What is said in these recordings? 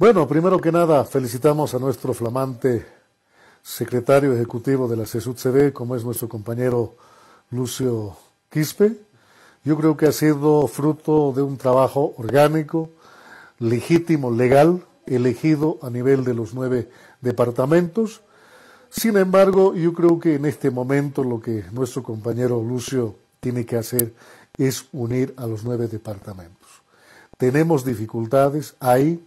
Bueno, primero que nada, felicitamos a nuestro flamante secretario ejecutivo de la cesud como es nuestro compañero Lucio Quispe. Yo creo que ha sido fruto de un trabajo orgánico, legítimo, legal, elegido a nivel de los nueve departamentos. Sin embargo, yo creo que en este momento lo que nuestro compañero Lucio tiene que hacer es unir a los nueve departamentos. Tenemos dificultades, ahí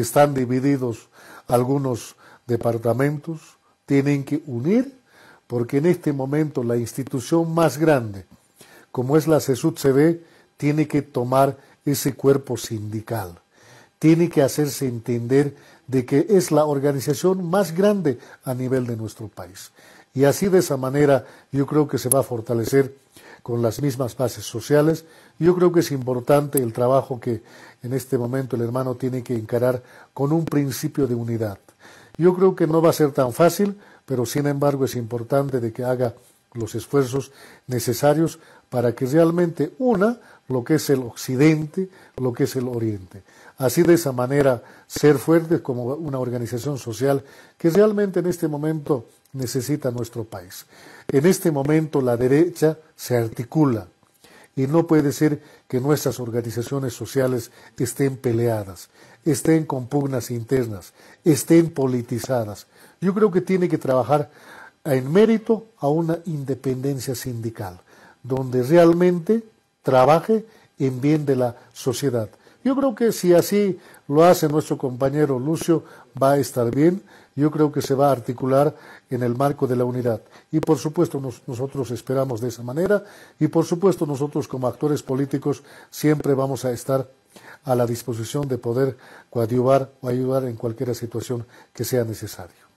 están divididos algunos departamentos, tienen que unir porque en este momento la institución más grande, como es la CESUT tiene que tomar ese cuerpo sindical, tiene que hacerse entender de que es la organización más grande a nivel de nuestro país. Y así de esa manera yo creo que se va a fortalecer con las mismas bases sociales. Yo creo que es importante el trabajo que en este momento el hermano tiene que encarar con un principio de unidad. Yo creo que no va a ser tan fácil, pero sin embargo es importante de que haga los esfuerzos necesarios para que realmente una lo que es el occidente, lo que es el oriente. Así de esa manera ser fuertes como una organización social que realmente en este momento necesita nuestro país. En este momento la derecha se articula y no puede ser que nuestras organizaciones sociales estén peleadas, estén con pugnas internas, estén politizadas. Yo creo que tiene que trabajar en mérito a una independencia sindical donde realmente trabaje en bien de la sociedad. Yo creo que si así lo hace nuestro compañero Lucio, va a estar bien. Yo creo que se va a articular en el marco de la unidad. Y por supuesto nosotros esperamos de esa manera y por supuesto nosotros como actores políticos siempre vamos a estar a la disposición de poder coadyuvar o ayudar en cualquier situación que sea necesaria.